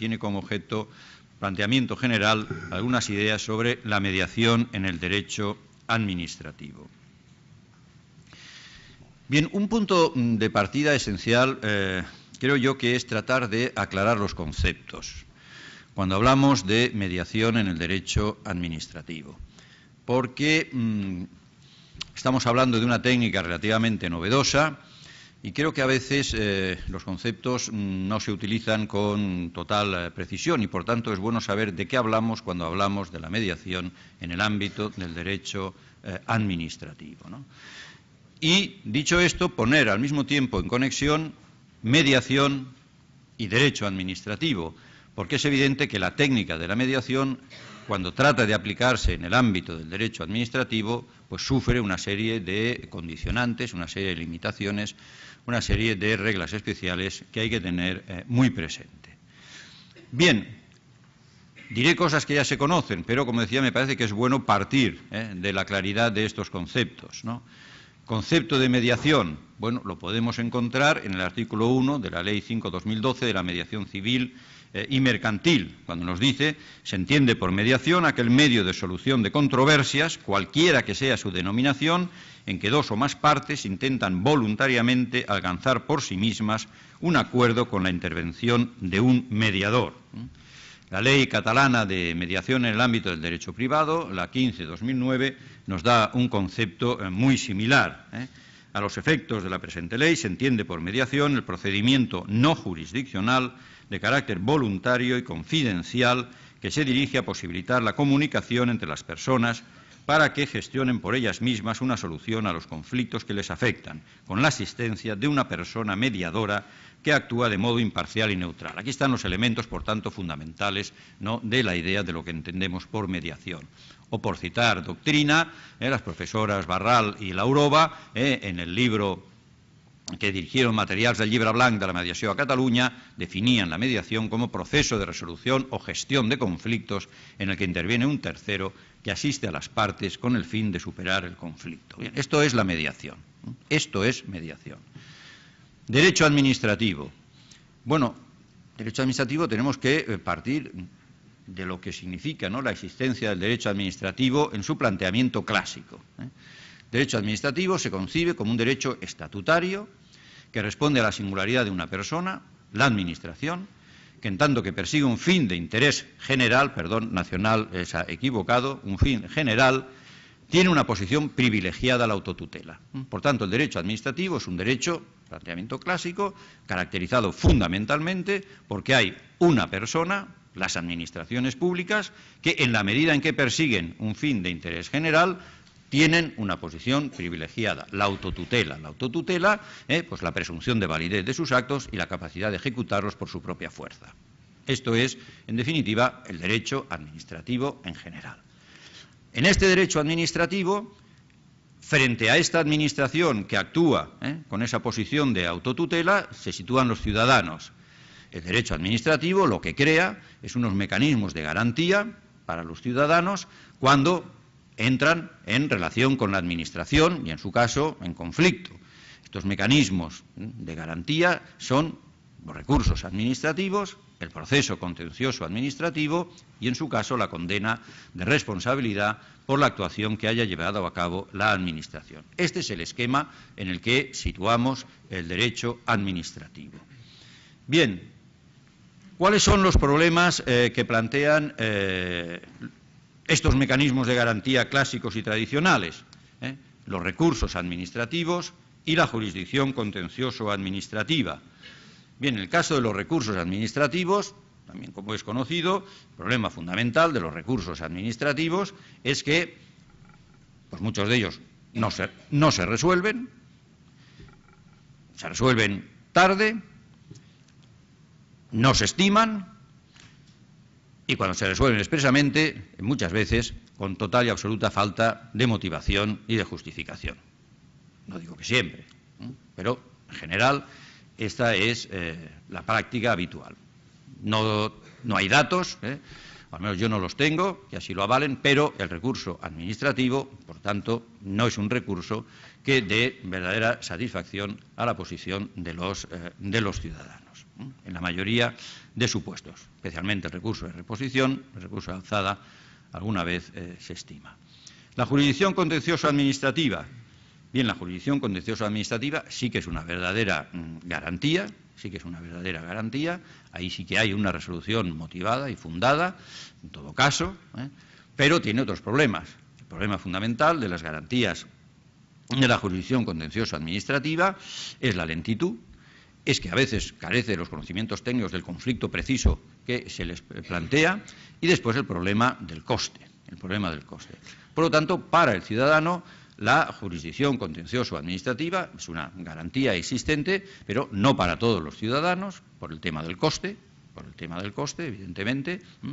tiene como objeto planteamiento general algunas ideas sobre la mediación en el derecho administrativo. Bien, un punto de partida esencial eh, creo yo que es tratar de aclarar los conceptos cuando hablamos de mediación en el derecho administrativo, porque mm, estamos hablando de una técnica relativamente novedosa, y creo que a veces eh, los conceptos mm, no se utilizan con total eh, precisión y por tanto es bueno saber de qué hablamos cuando hablamos de la mediación en el ámbito del derecho eh, administrativo. Y dicho esto, poner al mismo tiempo en conexión mediación y derecho administrativo, porque es evidente que la técnica de la mediación cuando trata de aplicarse en el ámbito del derecho administrativo, pues sufre una serie de condicionantes, una serie de limitaciones una serie de reglas especiales que hay que tener eh, muy presente. Bien, diré cosas que ya se conocen, pero como decía, me parece que es bueno partir eh, de la claridad de estos conceptos. Concepto de mediación, bueno, lo podemos encontrar en el artículo 1 de la Ley 5-2012 de la mediación civil eh, y mercantil. Cuando nos dice, se entiende por mediación aquel medio de solución de controversias, cualquiera que sea su denominación, en que dos o más partes intentan voluntariamente alcanzar por sí mismas un acuerdo con la intervención de un mediador. La ley catalana de mediación en el ámbito del derecho privado, la 15-2009, nos da un concepto eh, muy similar. Eh. A los efectos de la presente ley se entiende por mediación el procedimiento no jurisdiccional de carácter voluntario y confidencial que se dirige a posibilitar la comunicación entre las personas para que gestionen por ellas mismas una solución a los conflictos que les afectan, con la asistencia de una persona mediadora que actúa de modo imparcial y neutral. Aquí están los elementos, por tanto, fundamentales de la idea de lo que entendemos por mediación. O por citar doctrina, ¿eh? las profesoras Barral y Laurova, ¿eh? en el libro que dirigieron materiales del Libra blanc de la Mediación a Cataluña, definían la mediación como proceso de resolución o gestión de conflictos en el que interviene un tercero que asiste a las partes con el fin de superar el conflicto. esto es la mediación. ¿eh? Esto es mediación. Derecho administrativo. Bueno, derecho administrativo tenemos que eh, partir de lo que significa la existencia del derecho administrativo en su planteamiento clásico. ¿eh? Derecho administrativo se concibe como un derecho estatutario que responde a la singularidad de una persona, la administración, que en tanto que persigue un fin de interés general, perdón, nacional, es equivocado, un fin general, tiene una posición privilegiada a la autotutela. Por tanto, el derecho administrativo es un derecho, planteamiento clásico, caracterizado fundamentalmente porque hay una persona, las administraciones públicas, que en la medida en que persiguen un fin de interés general, tienen una posición privilegiada, la autotutela. La autotutela, eh, pues la presunción de validez de sus actos y la capacidad de ejecutarlos por su propia fuerza. Esto es, en definitiva, el derecho administrativo en general. En este derecho administrativo, frente a esta administración que actúa eh, con esa posición de autotutela, se sitúan los ciudadanos. El derecho administrativo lo que crea es unos mecanismos de garantía para los ciudadanos cuando entran en relación con la Administración y, en su caso, en conflicto. Estos mecanismos de garantía son los recursos administrativos, el proceso contencioso administrativo y, en su caso, la condena de responsabilidad por la actuación que haya llevado a cabo la Administración. Este es el esquema en el que situamos el derecho administrativo. Bien, ¿cuáles son los problemas eh, que plantean eh, estos mecanismos de garantía clásicos y tradicionales, ¿eh? los recursos administrativos y la jurisdicción contencioso-administrativa. Bien, en el caso de los recursos administrativos, también como es conocido, el problema fundamental de los recursos administrativos es que pues muchos de ellos no se resuelven, se resuelven tarde, no se estiman, y cuando se resuelven expresamente, muchas veces, con total y absoluta falta de motivación y de justificación. No digo que siempre, pero en general esta es eh, la práctica habitual. No, hay datos, ¿eh? al menos yo no los tengo, que así lo avalen, pero el recurso administrativo, por tanto, no es un recurso que dé verdadera satisfacción a la posición de los eh, ciudadanos en la mayoría de supuestos, especialmente el recurso de reposición, el recurso de alzada, alguna vez eh, se estima. La jurisdicción contencioso administrativa. Bien, la jurisdicción contencioso administrativa sí que es una verdadera mm, garantía, sí que es una verdadera garantía, ahí sí que hay una resolución motivada y fundada, en todo caso, ¿eh? pero tiene otros problemas. El problema fundamental de las garantías de la jurisdicción contencioso administrativa es la lentitud, es que a veces carece de los conocimientos técnicos del conflicto preciso que se les plantea y después el problema del coste, el problema del coste. Por lo tanto, para el ciudadano la jurisdicción contencioso-administrativa es una garantía existente, pero no para todos los ciudadanos por el tema del coste, por el tema del coste, evidentemente. Mm,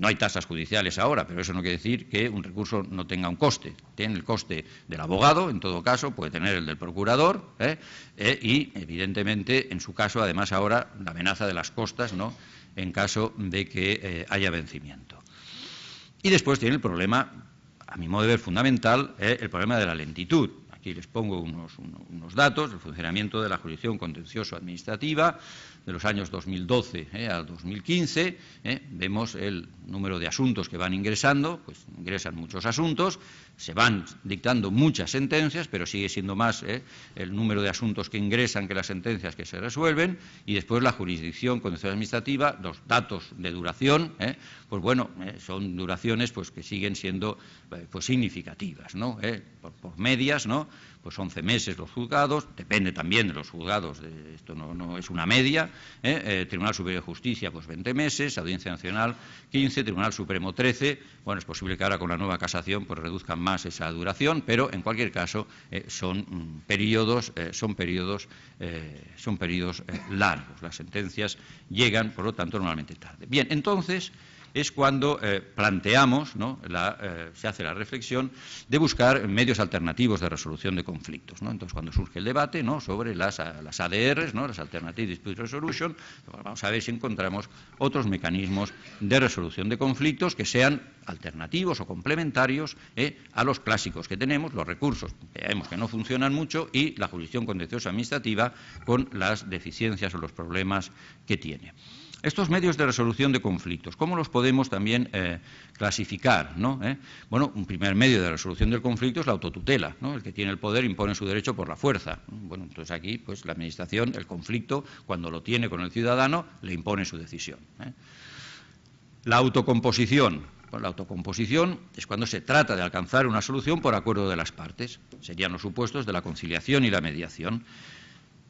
no hay tasas judiciales ahora, pero eso no quiere decir que un recurso no tenga un coste. Tiene el coste del abogado, en todo caso, puede tener el del procurador, ¿eh? Eh, y evidentemente, en su caso, además ahora, la amenaza de las costas, ¿no? en caso de que eh, haya vencimiento. Y después tiene el problema, a mi modo de ver fundamental, el problema de la lentitud. Aquí les pongo unos, datos del funcionamiento de la jurisdicción contencioso-administrativa de los años 2012 eh, a 2015. Eh, vemos el número de asuntos que van ingresando, pues ingresan muchos asuntos, se van dictando muchas sentencias, pero sigue siendo más eh, el número de asuntos que ingresan que las sentencias que se resuelven, y después la jurisdicción condición administrativa, los datos de duración, eh, pues bueno, eh, son duraciones pues, que siguen siendo pues, significativas, ¿no? Por, por, medias, ¿no? pues 11 meses los juzgados, depende también de los juzgados, eh, esto no, es una media, eh, eh, Tribunal Superior de Justicia pues 20 meses, Audiencia Nacional 15, Tribunal Supremo 13, bueno, es posible que ahora con la nueva casación pues reduzcan más esa duración, pero en cualquier caso mm, son periodos, son periodos, son periodos largos, las sentencias llegan por lo tanto normalmente tarde. Bien, entonces es cuando eh, planteamos, eh, se hace la reflexión de buscar medios alternativos de resolución de conflictos. Entonces, cuando surge el debate sobre las, ADR, ADRs, las Alternative Dispute Resolution, pues vamos a ver si encontramos otros mecanismos de resolución de conflictos que sean alternativos o complementarios ¿eh? a los clásicos que tenemos, los recursos que que no funcionan mucho y la jurisdicción contenciosa administrativa con las deficiencias o los problemas que tiene. Estos medios de resolución de conflictos, ¿cómo los podemos también eh, clasificar? ¿no? Eh? Bueno, un primer medio de resolución del conflicto es la autotutela. ¿no? El que tiene el poder impone su derecho por la fuerza. Bueno, entonces aquí pues, la Administración, el conflicto, cuando lo tiene con el ciudadano, le impone su decisión. ¿eh? La autocomposición, pues la autocomposición es cuando se trata de alcanzar una solución por acuerdo de las partes. Serían los supuestos de la conciliación y la mediación.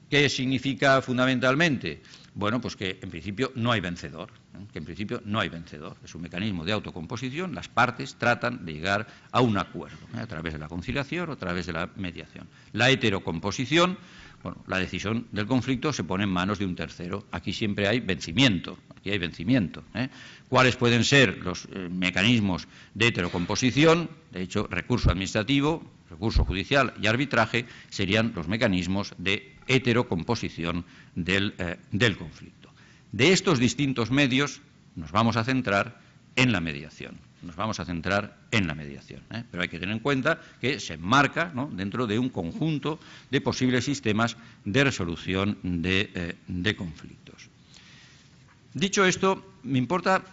¿Qué significa fundamentalmente? bueno, pues que en principio no hay vencedor, que en principio no hay vencedor. Es un mecanismo de autocomposición, las partes tratan de llegar a un acuerdo, ¿eh? a través de la conciliación o a través de la mediación. La heterocomposición, bueno, la decisión del conflicto se pone en manos de un tercero. Aquí siempre hay vencimiento, aquí hay vencimiento. ¿eh? ¿Cuáles pueden ser los eh, mecanismos de heterocomposición? De hecho, recurso administrativo, recurso judicial y arbitraje serían los mecanismos de heterocomposición eh, del, conflicto. De estos distintos medios nos vamos a centrar en la mediación nos vamos a centrar en la mediación. ¿eh? Pero hay que tener en cuenta que se enmarca dentro de un conjunto de posibles sistemas de resolución de, eh, conflictos. Dicho esto, me importa,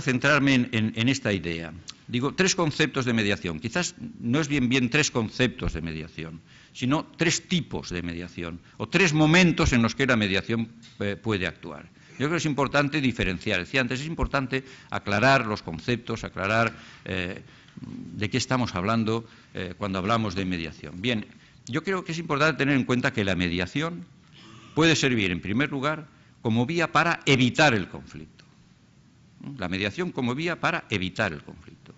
centrarme en, esta idea. Digo, tres conceptos de mediación. Quizás no es bien bien tres conceptos de mediación sino tres tipos de mediación o tres momentos en los que la mediación eh, puede actuar. Yo creo que es importante diferenciar, decía antes, es importante aclarar los conceptos, aclarar eh, de qué estamos hablando eh, cuando hablamos de mediación. Bien, yo creo que es importante tener en cuenta que la mediación puede servir, en primer lugar, como vía para evitar el conflicto. La mediación como vía para evitar el conflicto.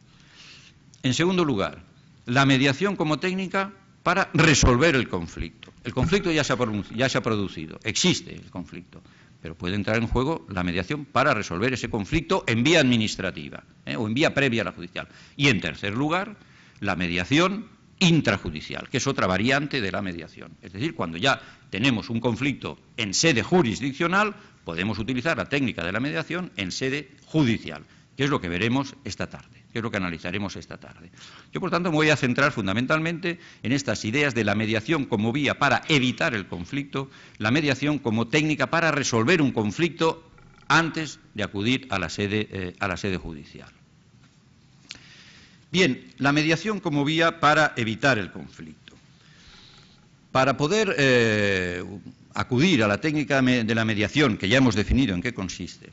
En segundo lugar, la mediación como técnica para resolver el conflicto. El conflicto ya se, ha producido, existe el conflicto, pero puede entrar en juego la mediación para resolver ese conflicto en vía administrativa ¿eh? o en vía previa a la judicial. Y en tercer lugar, la mediación intrajudicial, que es otra variante de la mediación. Es decir, cuando ya tenemos un conflicto en sede jurisdiccional, podemos utilizar la técnica de la mediación en sede judicial, que es lo que veremos esta tarde que es lo que analizaremos esta tarde. Yo, por tanto, me voy a centrar fundamentalmente en estas ideas de la mediación como vía para evitar el conflicto, la mediación como técnica para resolver un conflicto antes de acudir a la sede, eh, judicial. Bien, la mediación como vía para evitar el conflicto. Para poder eh, acudir a la técnica de la mediación, que ya hemos definido en qué consiste,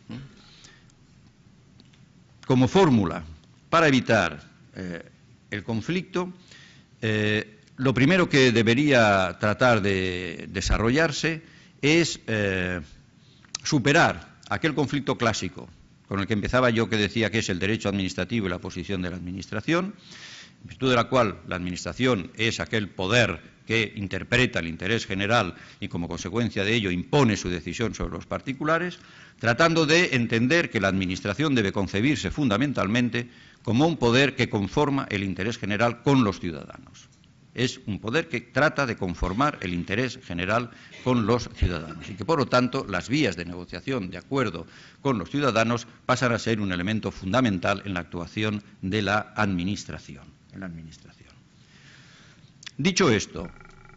como fórmula para evitar eh, el conflicto, eh, lo primero que debería tratar de desarrollarse es eh, superar aquel conflicto clásico con el que empezaba yo que decía que es el derecho administrativo y la posición de la Administración, en virtud de la cual la Administración es aquel poder que interpreta el interés general y como consecuencia de ello impone su decisión sobre los particulares, tratando de entender que la Administración debe concebirse fundamentalmente como un poder que conforma el interés general con los ciudadanos. Es un poder que trata de conformar el interés general con los ciudadanos y que, por lo tanto, las vías de negociación de acuerdo con los ciudadanos pasan a ser un elemento fundamental en la actuación de la administración. Dicho esto,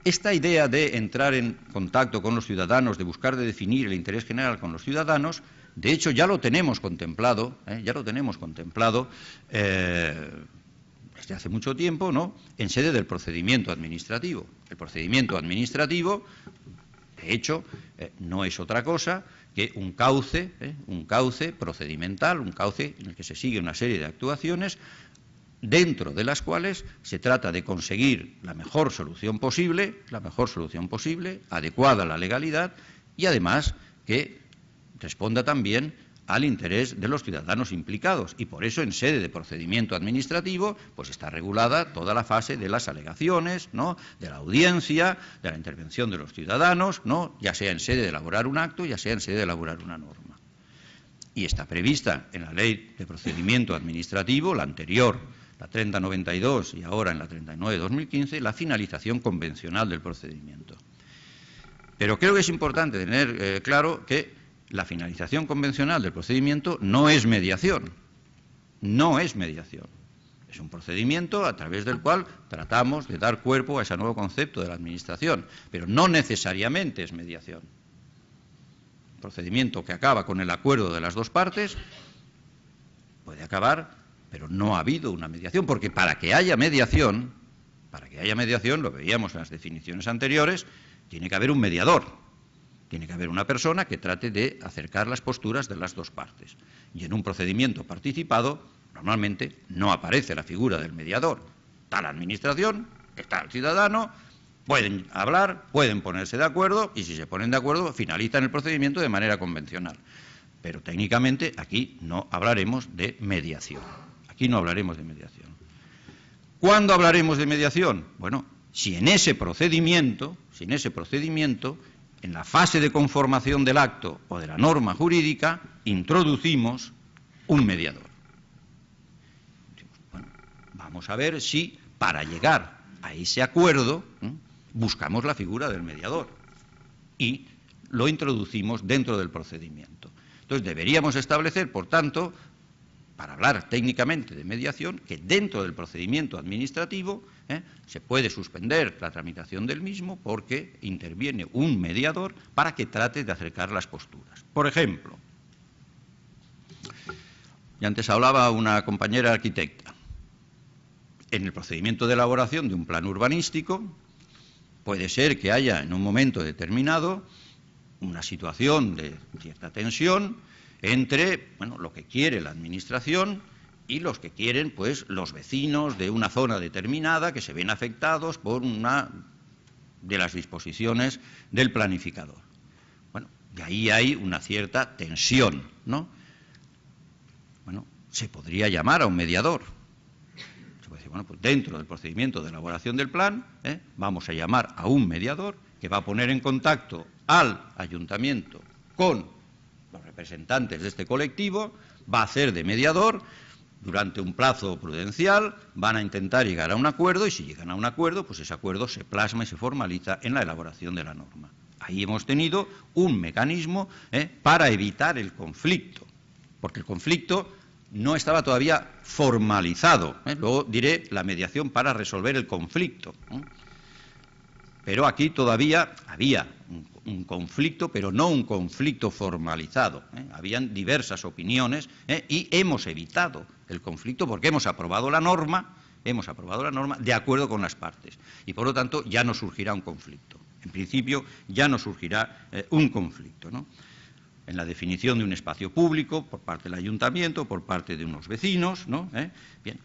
esta idea de entrar en contacto con los ciudadanos, de buscar definir el interés general con los ciudadanos, de hecho, ya lo tenemos contemplado, ¿eh? ya lo tenemos contemplado eh, desde hace mucho tiempo, ¿no? En sede del procedimiento administrativo. El procedimiento administrativo, de hecho, eh, no es otra cosa que un cauce, un cauce procedimental, un cauce en el que se sigue una serie de actuaciones dentro de las cuales se trata de conseguir la mejor solución posible, la mejor solución posible, adecuada a la legalidad y además que responda también al interés de los ciudadanos implicados. Y por eso, en sede de procedimiento administrativo, pues está regulada toda la fase de las alegaciones, ¿no? de la audiencia, de la intervención de los ciudadanos, ¿no? ya sea en sede de elaborar un acto, ya sea en sede de elaborar una norma. Y está prevista en la ley de procedimiento administrativo, la anterior, la 3092 y ahora en la 39-2015, la finalización convencional del procedimiento. Pero creo que es importante tener eh, claro que la finalización convencional del procedimiento no es mediación, no es mediación. Es un procedimiento a través del cual tratamos de dar cuerpo a ese nuevo concepto de la Administración, pero no necesariamente es mediación. Procedimiento que acaba con el acuerdo de las dos partes puede acabar, pero no ha habido una mediación, porque para que haya mediación, para que haya mediación, lo veíamos en las definiciones anteriores, tiene que haber un mediador. Tiene que haber una persona que trate de acercar las posturas de las dos partes. Y en un procedimiento participado, normalmente no aparece la figura del mediador. Está la administración, está el ciudadano, pueden hablar, pueden ponerse de acuerdo y si se ponen de acuerdo finalizan el procedimiento de manera convencional. Pero técnicamente aquí no hablaremos de mediación. Aquí no hablaremos de mediación. ¿Cuándo hablaremos de mediación? Bueno, si en ese procedimiento, si en ese procedimiento en la fase de conformación del acto o de la norma jurídica, introducimos un mediador. vamos a ver si para llegar a ese acuerdo buscamos la figura del mediador y lo introducimos dentro del procedimiento. Entonces deberíamos establecer, por tanto, para hablar técnicamente de mediación, que dentro del procedimiento administrativo ¿eh? se puede suspender la tramitación del mismo porque interviene un mediador para que trate de acercar las posturas. Por ejemplo, y antes hablaba una compañera arquitecta, en el procedimiento de elaboración de un plan urbanístico puede ser que haya en un momento determinado una situación de cierta tensión, entre bueno, lo que quiere la Administración y los que quieren pues, los vecinos de una zona determinada que se ven afectados por una de las disposiciones del planificador. Bueno, y ahí hay una cierta tensión, ¿no? Bueno, se podría llamar a un mediador. Se puede decir, bueno, pues dentro del procedimiento de elaboración del plan, ¿eh? vamos a llamar a un mediador que va a poner en contacto al ayuntamiento con los representantes de este colectivo, va a hacer de mediador durante un plazo prudencial, van a intentar llegar a un acuerdo y si llegan a un acuerdo, pues ese acuerdo se plasma y se formaliza en la elaboración de la norma. Ahí hemos tenido un mecanismo ¿eh? para evitar el conflicto, porque el conflicto no estaba todavía formalizado. ¿eh? Luego diré la mediación para resolver el conflicto. ¿eh? Pero aquí todavía había un un conflicto, pero no un conflicto formalizado. ¿eh? Habían diversas opiniones ¿eh? y hemos evitado el conflicto porque hemos aprobado la norma, hemos aprobado la norma de acuerdo con las partes y por lo tanto ya no surgirá un conflicto. En principio ya no surgirá eh, un conflicto. ¿no? en la definición de un espacio público por parte del ayuntamiento, por parte de unos vecinos, ¿no? Bien,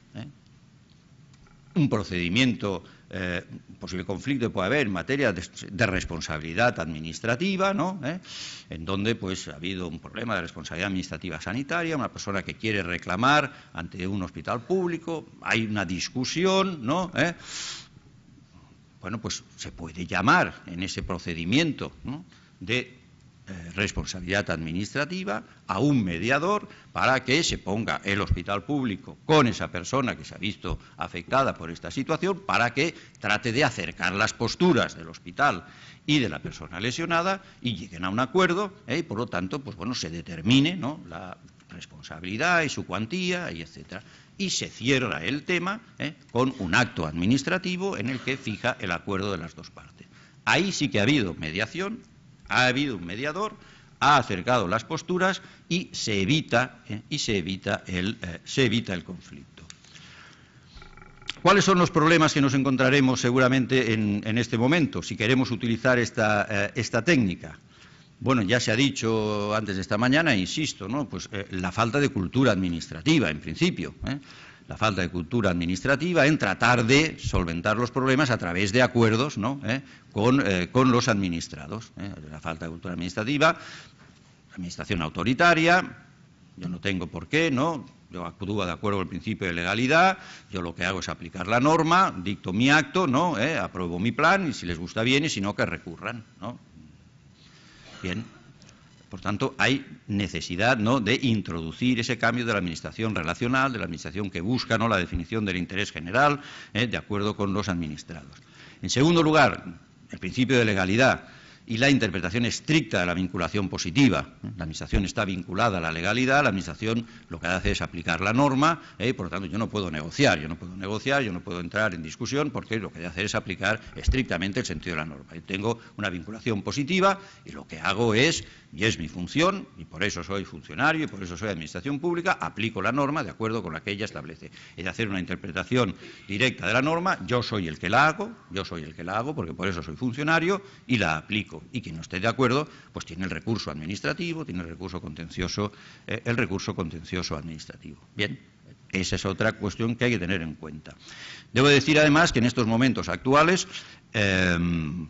un procedimiento eh, posible conflicto que puede haber en materia de, responsabilidad administrativa, ¿no? ¿Eh? en donde pues, ha habido un problema de responsabilidad administrativa sanitaria, una persona que quiere reclamar ante un hospital público, hay una discusión, ¿no? ¿Eh? Bueno, pues se puede llamar en ese procedimiento ¿no? de eh, responsabilidad administrativa a un mediador para que se ponga el hospital público con esa persona que se ha visto afectada por esta situación, para que trate de acercar las posturas del hospital y de la persona lesionada y lleguen a un acuerdo eh, y por lo tanto pues bueno se determine la responsabilidad y su cuantía y etcétera y se cierra el tema eh, con un acto administrativo en el que fija el acuerdo de las dos partes ahí sí que ha habido mediación ha habido un mediador, ha acercado las posturas y se evita, eh, y eh, se evita, el, conflicto. ¿Cuáles son los problemas que nos encontraremos seguramente en, este momento si queremos utilizar eh, esta, técnica? Bueno, ya se ha dicho antes de esta mañana, insisto, pues, la falta de cultura administrativa, en principio la falta de cultura administrativa, en tratar de solventar los problemas a través de acuerdos ¿Eh? Con, eh, con, los administrados. La ¿eh? falta de cultura administrativa, administración autoritaria, yo no tengo por qué, ¿no? Yo actúo de acuerdo el principio de legalidad, yo lo que hago es aplicar la norma, dicto mi acto, ¿no? Apruebo mi plan y si les gusta bien y si no, que recurran, ¿no? Bien. Por tanto, hay necesidad de introducir ese cambio de la administración relacional, de la administración que busca ¿no? la definición del interés general, ¿eh? de acuerdo con los administrados. En segundo lugar, el principio de legalidad y la interpretación estricta de la vinculación positiva. La Administración está vinculada a la legalidad, la Administración lo que hace es aplicar la norma, ...y, eh, por lo tanto yo no puedo negociar, yo no puedo negociar, yo no puedo entrar en discusión porque lo que hay que hacer es aplicar estrictamente el sentido de la norma. Yo tengo una vinculación positiva y lo que hago es, y es mi función, y por eso soy funcionario y por eso soy Administración Pública, aplico la norma de acuerdo con la que ella establece. Es de hacer una interpretación directa de la norma, yo soy el que la hago, yo soy el que la hago porque por eso soy funcionario y la aplico. Y quien no esté de acuerdo, pues tiene el recurso administrativo, tiene el recurso contencioso, eh, el recurso contencioso administrativo. Bien, esa es otra cuestión que hay que tener en cuenta. Debo decir además que en estos momentos actuales em,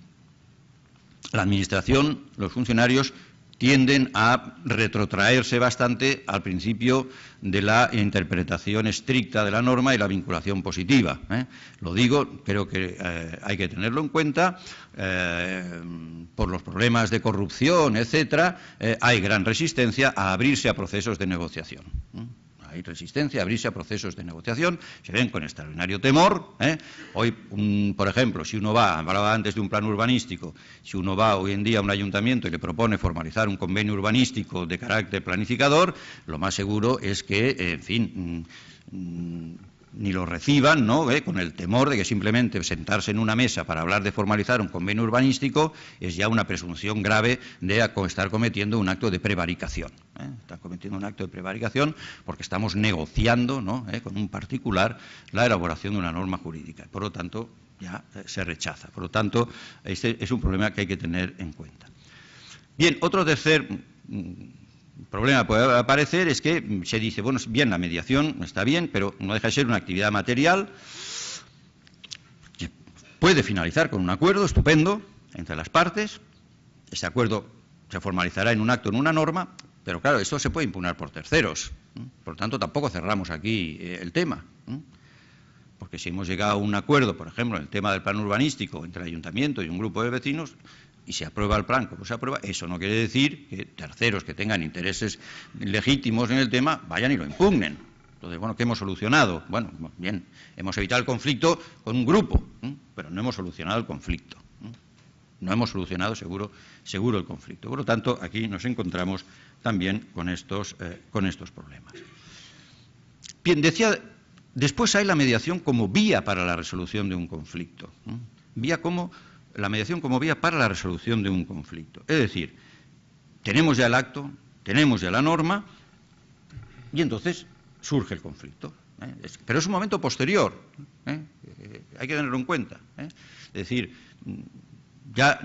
la administración, los funcionarios tienden a retrotraerse bastante al principio de la interpretación estricta de la norma y la vinculación positiva. ¿eh? Lo digo, creo que eh, hay que tenerlo en cuenta. Eh, por los problemas de corrupción, etcétera, hay gran resistencia a abrirse a procesos de negociación hay resistencia abrirse a procesos de negociación, se ven con extraordinario temor. ¿eh? Hoy, por ejemplo, si uno va, hablaba antes de un plan urbanístico, si uno va hoy en día a un ayuntamiento y le propone formalizar un convenio urbanístico de carácter planificador, lo más seguro es que, eh, en fin, mm, mm, ni lo reciban, ¿no? ¿Eh? con el temor de que simplemente sentarse en una mesa para hablar de formalizar un convenio urbanístico es ya una presunción grave de estar cometiendo un acto de prevaricación. ¿eh? cometiendo un acto de prevaricación porque estamos negociando ¿no? ¿Eh? con un particular la elaboración de una norma jurídica. Por lo tanto, ya eh, se rechaza. Por lo tanto, este es un problema que hay que tener en cuenta. Bien, otro tercer mm, el problema puede aparecer es que se dice, bueno, bien, la mediación está bien, pero no deja de ser una actividad material que puede finalizar con un acuerdo estupendo entre las partes. Ese acuerdo se formalizará en un acto, en una norma, pero claro, esto se puede impugnar por terceros. Por lo tanto, tampoco cerramos aquí eh, el tema. Porque si hemos llegado a un acuerdo, por ejemplo, en el tema del plan urbanístico entre el ayuntamiento y un grupo de vecinos, y se aprueba el plan como se aprueba, eso no quiere decir que terceros que tengan intereses legítimos en el tema vayan y lo impugnen. Entonces, bueno, ¿qué hemos solucionado? Bueno, bien, hemos evitado el conflicto con un grupo, pero no hemos solucionado el conflicto. No hemos solucionado seguro, seguro el conflicto. Por lo tanto, aquí nos encontramos también con estos, eh, con estos problemas. Bien, decía, después hay la mediación como vía para la resolución de un conflicto. Vía como la mediación como vía para la resolución de un conflicto. Es decir, tenemos ya el acto, tenemos ya la norma, y entonces surge el conflicto. ¿eh? pero es un momento posterior, ¿eh? Eh, hay que tenerlo en cuenta. Es decir, ya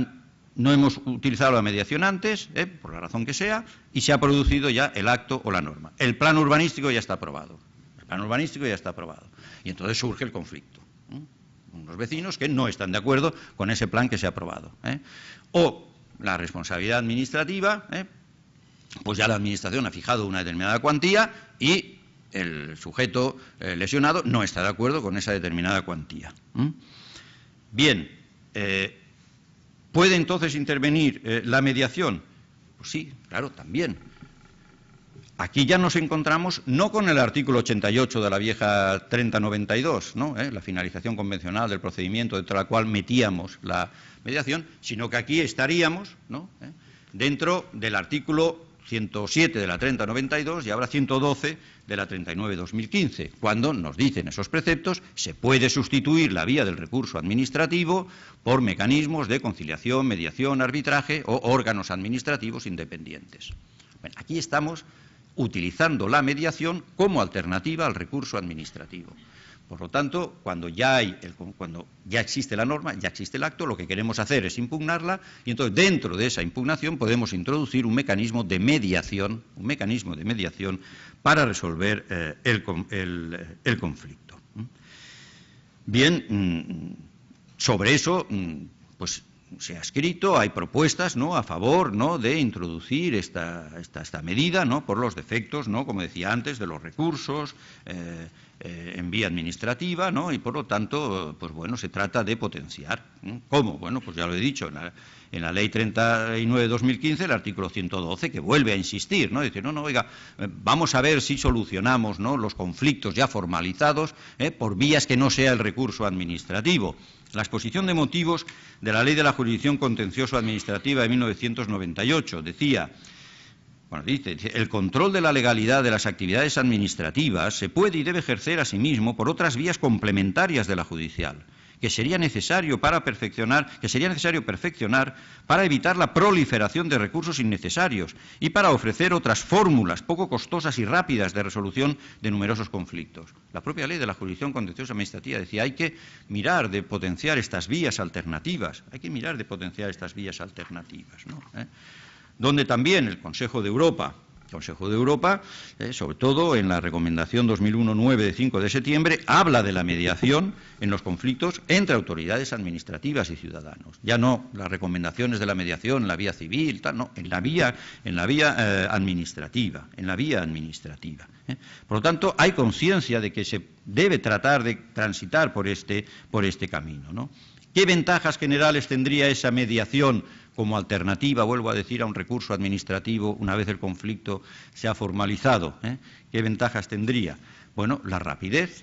no hemos utilizado la mediación antes, por la razón que sea, y se ha producido ya el acto o la norma. El plan urbanístico ya está aprobado. El plan urbanístico ya está aprobado. Y entonces surge el conflicto unos vecinos que no están de acuerdo con ese plan que se ha aprobado. ¿eh? O la responsabilidad administrativa, ¿eh? pues ya la Administración ha fijado una determinada cuantía y el sujeto eh, lesionado no está de acuerdo con esa determinada cuantía. Bien, ¿puede entonces intervenir la mediación? Pues sí, claro, también. Aquí ya nos encontramos no con el artículo 88 de la vieja 3092, ¿no? ¿Eh? la finalización convencional del procedimiento dentro de la cual metíamos la mediación, sino que aquí estaríamos ¿Eh? dentro del artículo 107 de la 3092 y ahora 112 de la 39-2015, cuando nos dicen esos preceptos se puede sustituir la vía del recurso administrativo por mecanismos de conciliación, mediación, arbitraje o órganos administrativos independientes. aquí estamos utilizando la mediación como alternativa al recurso administrativo. Por lo tanto, cuando ya, existe la norma, ya existe el acto, lo que queremos hacer es impugnarla y entonces dentro de esa impugnación podemos introducir un mecanismo de mediación, un mecanismo de mediación para resolver eh, el, el, conflicto. Bien, mm, sobre eso, mm, pues se ha escrito, hay propuestas ¿no? a favor ¿no? de introducir esta, esta, medida ¿no? por los defectos, ¿no? como decía antes, de los recursos eh, eh, en vía administrativa, ¿no? y por lo tanto, pues bueno, se trata de potenciar. ¿Cómo? Bueno, pues ya lo he dicho, en la ley 39-2015, el artículo 112, que vuelve a insistir, ¿no? Dice, no, no, oiga, eh, vamos a ver si solucionamos los conflictos ya formalizados ¿eh? por vías que no sea el recurso administrativo. La exposición de motivos de la Ley de la Jurisdicción Contencioso Administrativa de 1998 decía, bueno, dice, el control de la legalidad de las actividades administrativas se puede y debe ejercer asimismo por otras vías complementarias de la judicial que sería necesario para perfeccionar, que sería necesario perfeccionar para evitar la proliferación de recursos innecesarios y para ofrecer otras fórmulas poco costosas y rápidas de resolución de numerosos conflictos. La propia ley de la jurisdicción contenciosa administrativa decía hay que mirar de potenciar estas vías alternativas, hay que mirar de potenciar estas vías alternativas, ¿no? ¿Eh? donde también el Consejo de Europa el Consejo de Europa, eh, sobre todo en la recomendación 2001-9 de 5 de septiembre, habla de la mediación en los conflictos entre autoridades administrativas y ciudadanos. Ya no las recomendaciones de la mediación en la vía civil, no, en la vía, eh, administrativa, en la vía administrativa. Eh. Por lo tanto, hay conciencia de que se debe tratar de transitar por este, este camino. ¿Qué ventajas generales tendría esa mediación como alternativa, vuelvo a decir, a un recurso administrativo una vez el conflicto se ha formalizado. ¿eh? ¿Qué ventajas tendría? Bueno, la rapidez,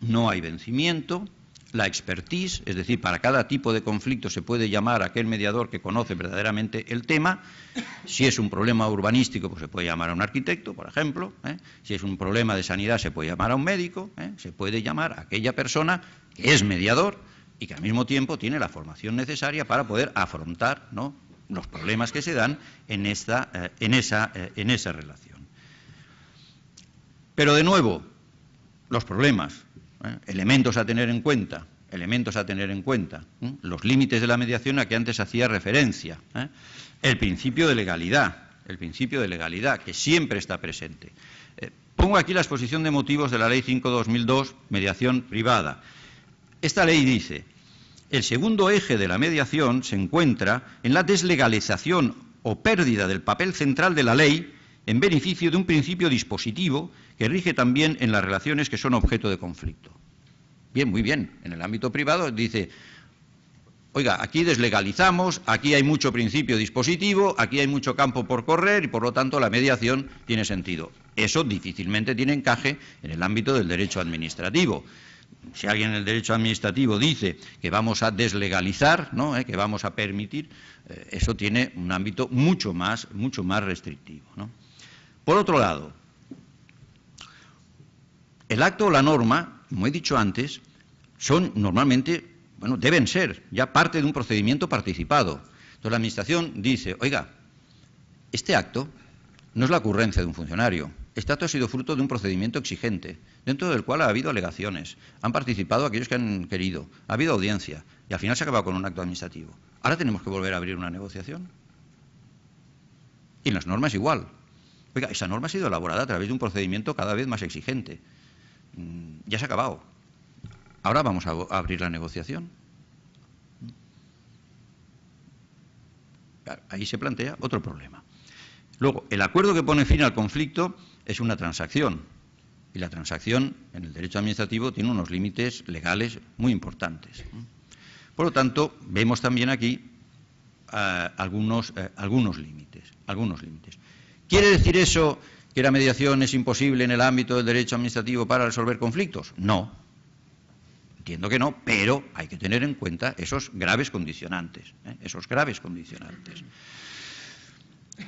no hay vencimiento, la expertise, es decir, para cada tipo de conflicto se puede llamar a aquel mediador que conoce verdaderamente el tema. Si es un problema urbanístico, pues se puede llamar a un arquitecto, por ejemplo. ¿eh? Si es un problema de sanidad, se puede llamar a un médico. ¿eh? Se puede llamar a aquella persona que es mediador y que al mismo tiempo tiene la formación necesaria para poder afrontar los problemas que se dan eh, eh, en, esa, relación. Pero de nuevo, los problemas, ¿eh? elementos a tener en cuenta, elementos a tener en cuenta, los límites de la mediación a que antes hacía referencia, el principio de legalidad, el principio de legalidad que siempre está presente. pongo aquí la exposición de motivos de la Ley 5-2002, mediación privada. Esta ley dice, el segundo eje de la mediación se encuentra en la deslegalización o pérdida del papel central de la ley en beneficio de un principio dispositivo que rige también en las relaciones que son objeto de conflicto. Bien, muy bien. En el ámbito privado dice, oiga, aquí deslegalizamos, aquí hay mucho principio dispositivo, aquí hay mucho campo por correr y por lo tanto la mediación tiene sentido. Eso difícilmente tiene encaje en el ámbito del derecho administrativo si alguien en el derecho administrativo dice que vamos a deslegalizar, eh, que vamos a permitir, eh, eso tiene un ámbito mucho más, mucho más restrictivo. Por otro lado, el acto o la norma, como he dicho antes, son normalmente, bueno, deben ser ya parte de un procedimiento participado. Entonces la Administración dice, oiga, este acto no es la ocurrencia de un funcionario, este acto ha sido fruto de un procedimiento exigente, dentro del cual ha habido alegaciones, han participado aquellos que han querido, ha habido audiencia y al final se ha acabado con un acto administrativo. Ahora tenemos que volver a abrir una negociación. Y las normas igual. Oiga, esa norma ha sido elaborada a través de un procedimiento cada vez más exigente. Mm, ya se ha acabado. Ahora vamos a abrir la negociación. Ahí se plantea otro problema. Luego, el acuerdo que pone fin al conflicto es una transacción. Y la transacción en el derecho administrativo tiene unos límites legales muy importantes. Por lo tanto, vemos también aquí eh, algunos, eh, algunos límites. Algunos límites. ¿Quiere decir eso que la mediación es imposible en el ámbito del derecho administrativo para resolver conflictos? No. Entiendo que no, pero hay que tener en cuenta esos graves condicionantes, ¿eh? esos graves condicionantes.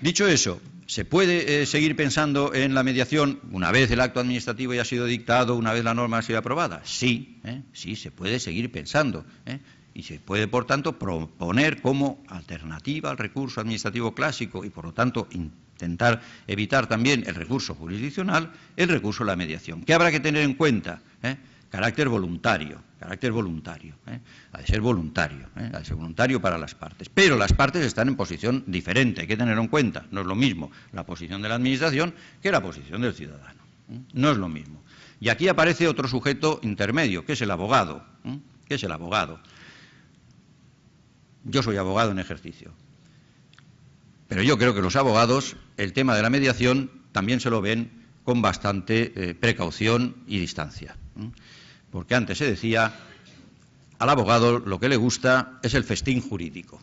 Dicho eso, se puede eh, seguir pensando en la mediación una vez el acto administrativo ya ha sido dictado, una vez la norma ha sido aprobada. Sí, ¿eh? sí, se puede seguir pensando. ¿eh? Y se puede, por tanto, proponer como alternativa al recurso administrativo clásico y, por lo tanto, intentar evitar también el recurso jurisdiccional, el recurso de la mediación. ¿Qué habrá que tener en cuenta? Carácter voluntario, carácter voluntario. ¿eh? Ha de ser voluntario, ¿eh? ha de ser voluntario para las partes. Pero las partes están en posición diferente, hay que tenerlo en cuenta. No es lo mismo la posición de la Administración que la posición del ciudadano. ¿eh? No es lo mismo. Y aquí aparece otro sujeto intermedio, que es el abogado. Que es el abogado. Yo soy abogado en ejercicio. Pero yo creo que los abogados, el tema de la mediación, también se lo ven con bastante precaución y distancia porque antes se decía, al abogado lo que le gusta es el festín jurídico.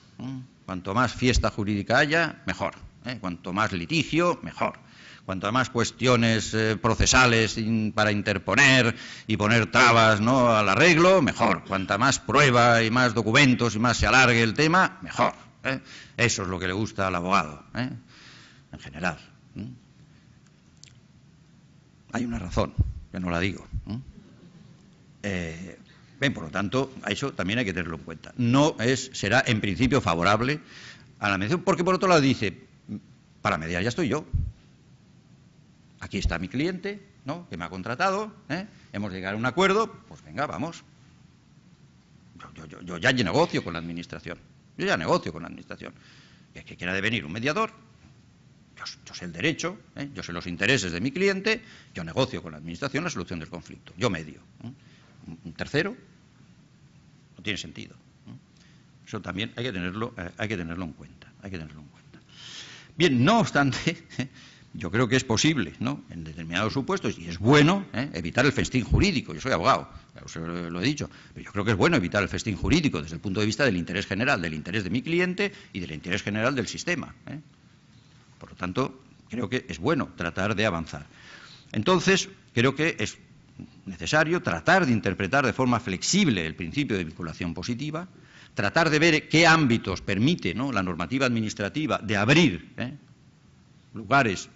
Cuanto más fiesta jurídica haya, mejor. ¿eh? Cuanto más litigio, mejor. Cuanto más cuestiones eh, procesales para interponer y poner trabas ¿no? al arreglo, mejor. Cuanta más prueba y más documentos y más se alargue el tema, mejor. ¿eh? Eso es lo que le gusta al abogado, en general. Hay una razón, que no la digo. Eh, bien, por lo tanto, a eso también hay que tenerlo en cuenta. No es, será en principio favorable a la mediación, porque por otro lado dice, para mediar ya estoy yo. Aquí está mi cliente, ¿no? Que me ha contratado, ¿eh? hemos llegado a un acuerdo, pues venga, vamos. Yo, ya negocio con la administración. Yo ya negocio con la administración. Y es que quiera devenir un mediador, yo, sé el derecho, ¿eh? yo sé los intereses de mi cliente, yo negocio con la administración la solución del conflicto, yo medio un tercero, no tiene sentido. Eso también hay que tenerlo, eh, hay que tenerlo en cuenta. Hay que tenerlo en cuenta. Bien, no obstante, yo creo que es posible, ¿no? En determinados supuestos, y es bueno ¿eh? evitar el festín jurídico. Yo soy abogado, lo he dicho, pero yo creo que es bueno evitar el festín jurídico desde el punto de vista del interés general, del interés de mi cliente y del interés general del sistema. ¿eh? Por lo tanto, creo que es bueno tratar de avanzar. Entonces, creo que es necesario tratar de interpretar de forma flexible el principio de vinculación positiva, tratar de ver qué ámbitos permite la normativa administrativa de abrir ¿eh? lugares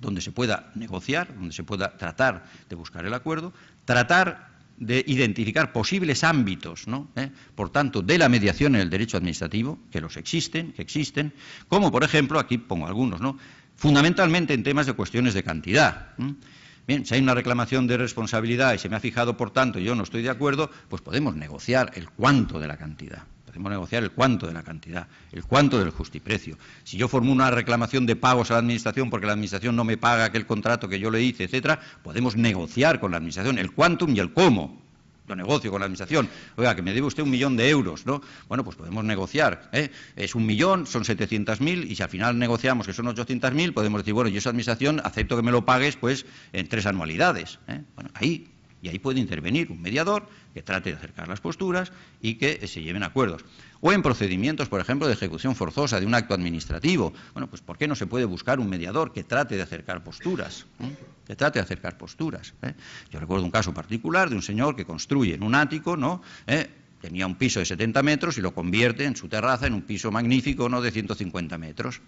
donde se pueda negociar, donde se pueda tratar de buscar el acuerdo, tratar de identificar posibles ámbitos, ¿no? ¿eh? por tanto, de la mediación en el derecho administrativo, que los existen, que existen, como por ejemplo, aquí pongo algunos, ¿no? fundamentalmente en temas de cuestiones de cantidad si hay una reclamación de responsabilidad y se me ha fijado, por tanto, yo no estoy de acuerdo, pues podemos negociar el cuánto de la cantidad. Podemos negociar el cuánto de la cantidad, el cuánto del justiprecio. Si yo formo una reclamación de pagos a la Administración porque la Administración no me paga aquel contrato que yo le hice, etcétera, podemos negociar con la Administración el cuántum y el cómo lo negocio con la administración. Oiga, que me debe usted un millón de euros, ¿no? Bueno, pues podemos negociar. ¿eh? Es un millón, son 700.000 y si al final negociamos que son 800.000, podemos decir, bueno, yo esa administración acepto que me lo pagues pues en tres anualidades. ¿eh? Bueno, ahí. Y ahí puede intervenir un mediador que trate de acercar las posturas y que se lleven acuerdos o en procedimientos, por ejemplo, de ejecución forzosa de un acto administrativo. Bueno, pues ¿por qué no se puede buscar un mediador que trate de acercar posturas? ¿eh? Que trate de acercar posturas. ¿eh? Yo recuerdo un caso particular de un señor que construye en un ático, ¿no? ¿Eh? tenía un piso de 70 metros y lo convierte en su terraza en un piso magnífico, ¿no?, de 150 metros,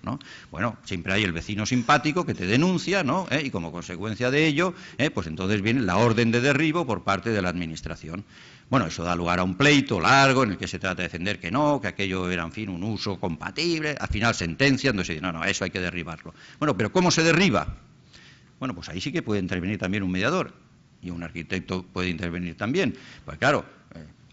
Bueno, siempre hay el vecino simpático que te denuncia, ¿no?, y como consecuencia de ello, pues entonces viene la orden de derribo por parte de la Administración. Bueno, eso da lugar a un pleito largo en el que se trata de defender que no, que aquello era, en fin, un uso compatible, al final sentencian, entonces dice no, no, eso hay que derribarlo. Bueno, pero ¿cómo se derriba? Bueno, pues ahí sí que puede intervenir también un mediador y un arquitecto puede intervenir también. Pues claro,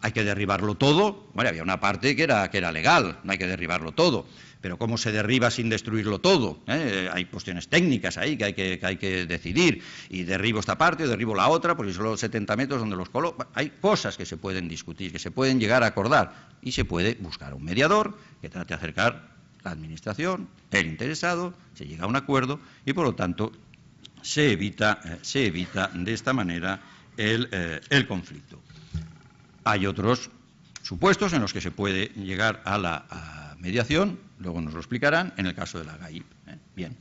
hay que derribarlo todo. Bueno, había una parte que era, legal, no hay que derribarlo todo. Pero ¿cómo se derriba sin destruirlo todo? ¿Eh? Hay cuestiones técnicas ahí que hay que, decidir. Y derribo esta parte, o derribo la otra, porque son los 70 metros donde los colo. Hay cosas que se pueden discutir, que se pueden llegar a acordar. Y se puede buscar un mediador que trate de acercar la administración, el interesado, se llega a un acuerdo y por lo tanto se evita, eh, de esta manera el eh, conflicto. Hay otros supuestos en los que se puede llegar a la mediación, luego nos lo explicarán, en el caso de la GAIP. ¿eh? Bien.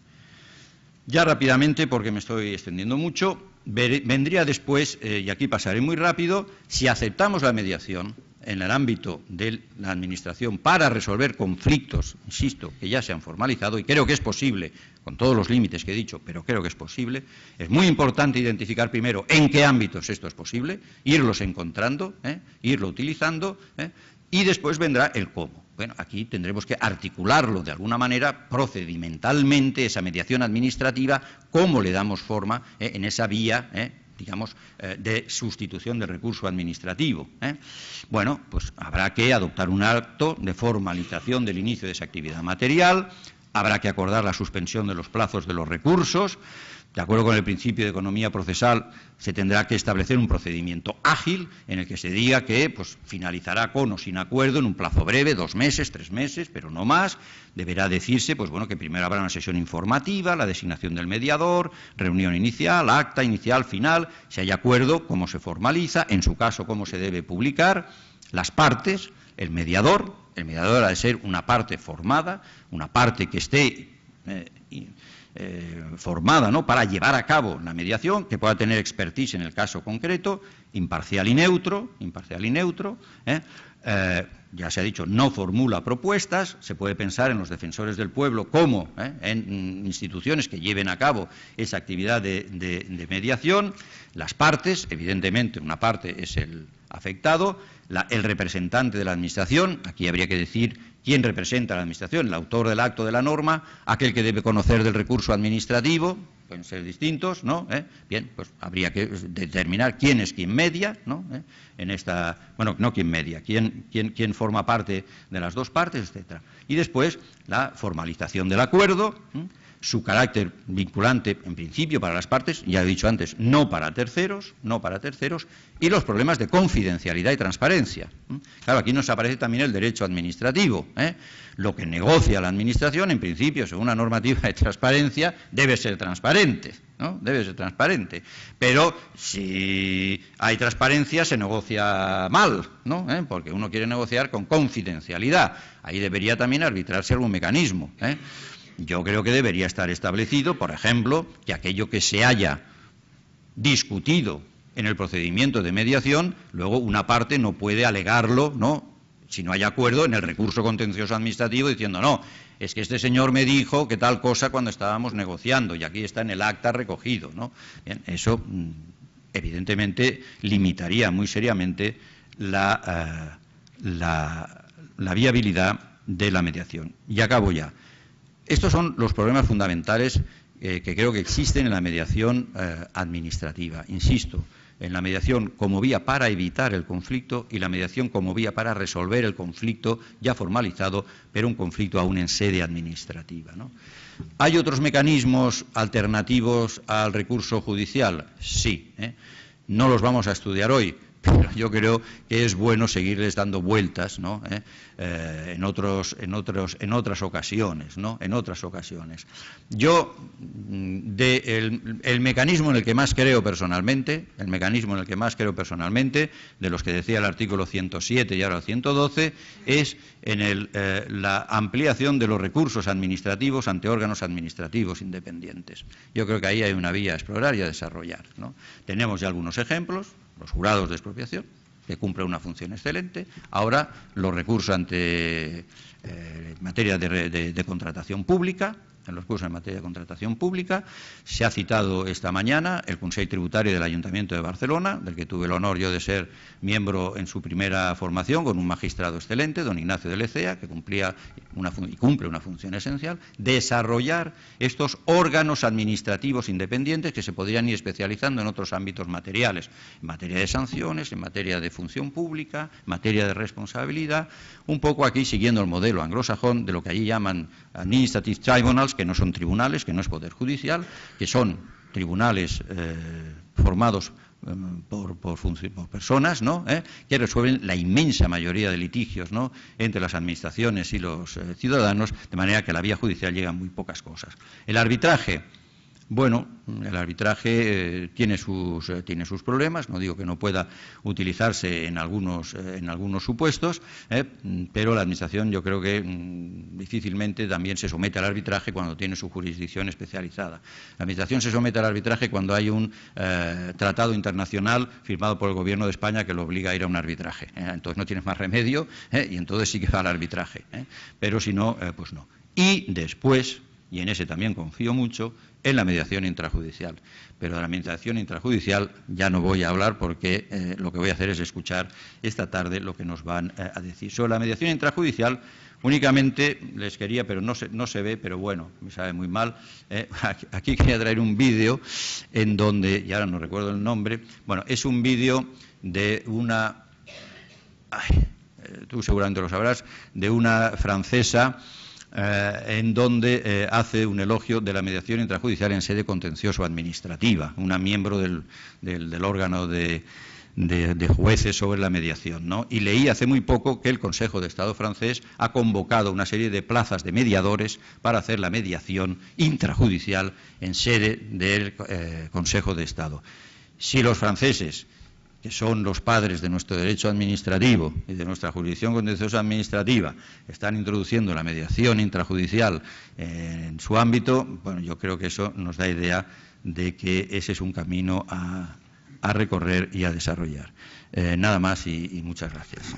Ya rápidamente, porque me estoy extendiendo mucho, vendría después, eh, y aquí pasaré muy rápido, si aceptamos la mediación, en el ámbito de la Administración para resolver conflictos, insisto, que ya se han formalizado, y creo que es posible, con todos los límites que he dicho, pero creo que es posible, es muy importante identificar primero en qué ámbitos esto es posible, irlos encontrando, ¿eh? irlo utilizando, ¿eh? y después vendrá el cómo. Bueno, aquí tendremos que articularlo de alguna manera procedimentalmente, esa mediación administrativa, cómo le damos forma ¿eh? en esa vía ¿eh? digamos, eh, de sustitución del recurso administrativo. ¿eh? Bueno, pues habrá que adoptar un acto de formalización del inicio de esa actividad material, habrá que acordar la suspensión de los plazos de los recursos. De acuerdo con el principio de economía procesal, se tendrá que establecer un procedimiento ágil en el que se diga que pues, finalizará con o sin acuerdo en un plazo breve, dos meses, tres meses, pero no más. Deberá decirse pues, bueno, que primero habrá una sesión informativa, la designación del mediador, reunión inicial, acta inicial, final, si hay acuerdo, cómo se formaliza, en su caso, cómo se debe publicar, las partes, el mediador, el mediador ha de ser una parte formada, una parte que esté eh, eh, formada ¿no? para llevar a cabo la mediación, que pueda tener expertise en el caso concreto, imparcial y neutro, imparcial y neutro, ¿eh? ya se ha dicho, no formula propuestas, se puede pensar en los defensores del pueblo como en instituciones que lleven a cabo esa actividad de mediación, las partes, evidentemente una parte es el afectado, el representante de la Administración, aquí habría que decir quién representa a la Administración, el autor del acto de la norma, aquel que debe conocer del recurso administrativo, pueden ser distintos, ¿no? ¿Eh? Bien, pues habría que determinar quién es quien media, ¿no? ¿Eh? En esta, bueno, no quién media, quién, quién, quién forma parte de las dos partes, etcétera. Y después la formalización del acuerdo su carácter vinculante en principio para las partes, ya he dicho antes, no para terceros, no para terceros, y los problemas de confidencialidad y transparencia. ¿Mm? Claro, aquí nos aparece también el derecho administrativo. ¿eh? Lo que negocia la administración, en principio, según una normativa de transparencia, debe ser transparente. ¿no? Debe ser transparente. Pero si hay transparencia, se negocia mal, ¿no? ¿Eh? Porque uno quiere negociar con confidencialidad. Ahí debería también arbitrarse algún mecanismo. ¿eh? yo creo que debería estar establecido, por ejemplo, que aquello que se haya discutido en el procedimiento de mediación, luego una parte no puede alegarlo, Si no hay acuerdo en el recurso contencioso administrativo diciendo, no, es que este señor me dijo que tal cosa cuando estábamos negociando y aquí está en el acta recogido, eso mm, evidentemente limitaría muy seriamente eh, la viabilidad de la mediación. Y acabo ya. Estos son los problemas fundamentales eh, que creo que existen en la mediación eh, administrativa. Insisto, en la mediación como vía para evitar el conflicto y la mediación como vía para resolver el conflicto ya formalizado, pero un conflicto aún en sede administrativa. ¿Hay otros mecanismos alternativos al recurso judicial? Sí. ¿eh? No los vamos a estudiar hoy, yo creo que es bueno seguirles dando vueltas ¿no? ¿Eh? Eh, en, otros, en, otros, en otras ocasiones. ¿no? En otras ocasiones. Yo, mm, el, mecanismo en el que más creo personalmente, el mecanismo en el que más creo personalmente, de los que decía el artículo 107 y ahora el 112, es en eh, la ampliación de los recursos administrativos ante órganos administrativos independientes. Yo creo que ahí hay una vía a explorar y a desarrollar. ¿no? Tenemos ya algunos ejemplos, los jurados de expropiación, que cumple una función excelente, ahora los recursos ante eh, materia de, de contratación pública, en los cursos en materia de contratación pública. Se ha citado esta mañana el Consejo Tributario del Ayuntamiento de Barcelona, del que tuve el honor yo de ser miembro en su primera formación, con un magistrado excelente, don Ignacio de Lecea, que cumplía y cumple una función esencial, desarrollar estos órganos administrativos independientes que se podrían ir especializando en otros ámbitos materiales, en materia de sanciones, en materia de función pública, en materia de responsabilidad, un poco aquí siguiendo el modelo anglosajón de lo que allí llaman Administrative Tribunals, que no son tribunales, que no es poder judicial, que son tribunales eh, formados em, por, personas ¿Eh? que resuelven la inmensa mayoría de litigios entre las administraciones y los eh, ciudadanos, de manera que a la vía judicial llegan muy pocas cosas. El arbitraje bueno, el arbitraje eh, eh, tiene, sus, problemas, no digo que no pueda utilizarse en algunos, eh, supuestos, pero la Administración yo creo que mm, difícilmente también se somete al arbitraje cuando tiene su jurisdicción especializada. La Administración se somete al arbitraje cuando hay un tratado internacional firmado por el Gobierno de España que lo obliga a ir a un arbitraje. entonces no tienes más remedio y entonces sí que va al arbitraje, pero si no, pues no. Y después, y en ese también confío mucho, en la mediación intrajudicial. Pero de la mediación intrajudicial ya no voy a hablar porque eh, lo que voy a hacer es escuchar esta tarde lo que nos van eh, a decir. Sobre la mediación intrajudicial, únicamente les quería, pero no se, no se ve, pero bueno, me sabe muy mal, eh, aquí quería traer un vídeo en donde, y ahora no recuerdo el nombre, bueno, es un vídeo de una... tú seguramente lo sabrás, de una francesa eh, en donde eh, hace un elogio de la mediación intrajudicial en sede contencioso-administrativa, una miembro del, órgano de, jueces sobre la mediación. Y leí hace muy poco que el Consejo de Estado francés ha convocado una serie de plazas de mediadores para hacer la mediación intrajudicial en sede del eh, Consejo de Estado. Si los franceses son los padres de nuestro derecho administrativo y de nuestra jurisdicción contenciosa administrativa, están introduciendo la mediación intrajudicial en su ámbito, bueno, yo creo que eso nos da idea de que ese es un camino a, recorrer y a desarrollar. Eh, nada más y muchas gracias.